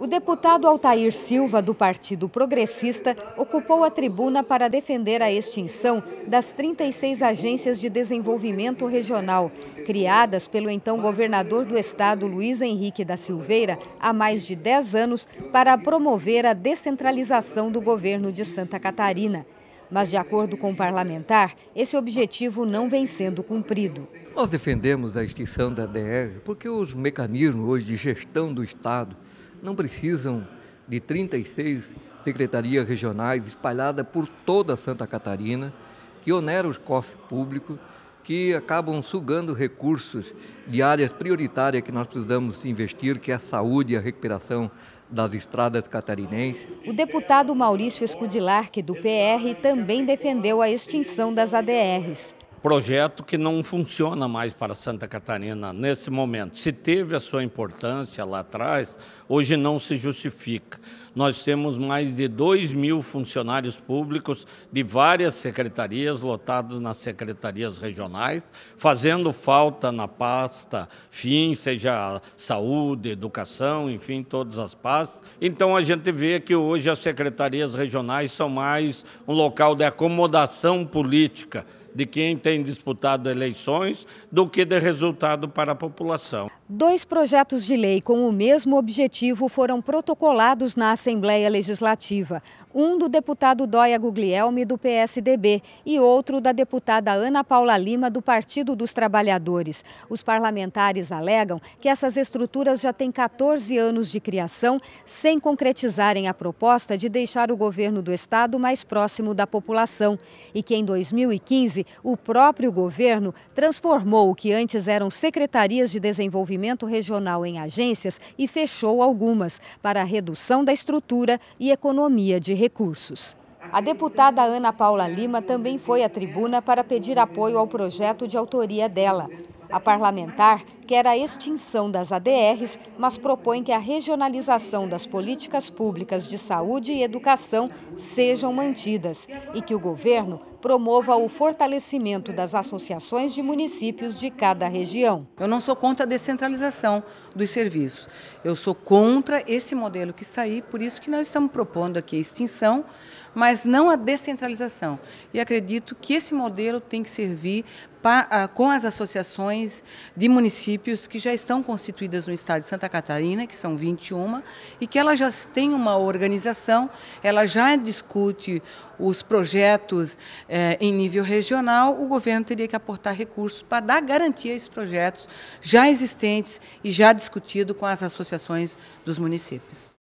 O deputado Altair Silva, do Partido Progressista, ocupou a tribuna para defender a extinção das 36 agências de desenvolvimento regional, criadas pelo então governador do estado, Luiz Henrique da Silveira, há mais de 10 anos, para promover a descentralização do governo de Santa Catarina. Mas, de acordo com o parlamentar, esse objetivo não vem sendo cumprido. Nós defendemos a extinção da DR porque os mecanismos hoje de gestão do Estado não precisam de 36 secretarias regionais espalhadas por toda Santa Catarina, que oneram os cofres públicos, que acabam sugando recursos de áreas prioritárias que nós precisamos investir, que é a saúde e a recuperação das estradas catarinenses. O deputado Maurício Escudilarque, do PR, também defendeu a extinção das ADRs projeto que não funciona mais para Santa Catarina nesse momento. Se teve a sua importância lá atrás, hoje não se justifica. Nós temos mais de 2 mil funcionários públicos de várias secretarias, lotados nas secretarias regionais, fazendo falta na pasta fim, seja saúde, educação, enfim, todas as pastas. Então a gente vê que hoje as secretarias regionais são mais um local de acomodação política de quem tem disputado eleições do que de resultado para a população. Dois projetos de lei com o mesmo objetivo foram protocolados na Assembleia Legislativa. Um do deputado Dóia Guglielmi, do PSDB, e outro da deputada Ana Paula Lima, do Partido dos Trabalhadores. Os parlamentares alegam que essas estruturas já têm 14 anos de criação, sem concretizarem a proposta de deixar o governo do Estado mais próximo da população. E que em 2015, o próprio governo transformou o que antes eram secretarias de desenvolvimento regional em agências e fechou algumas para a redução da estrutura e economia de recursos. A deputada Ana Paula Lima também foi à tribuna para pedir apoio ao projeto de autoria dela. A parlamentar quer a extinção das ADRs, mas propõe que a regionalização das políticas públicas de saúde e educação sejam mantidas e que o governo promova o fortalecimento das associações de municípios de cada região. Eu não sou contra a descentralização dos serviços. Eu sou contra esse modelo que está aí, por isso que nós estamos propondo aqui a extinção, mas não a descentralização. E acredito que esse modelo tem que servir ah, com as associações de municípios municípios que já estão constituídas no estado de Santa Catarina, que são 21, e que ela já tem uma organização, ela já discute os projetos eh, em nível regional, o governo teria que aportar recursos para dar garantia a esses projetos já existentes e já discutido com as associações dos municípios.